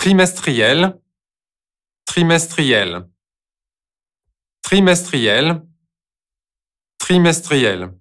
trimestriel, trimestriel, trimestriel, trimestriel.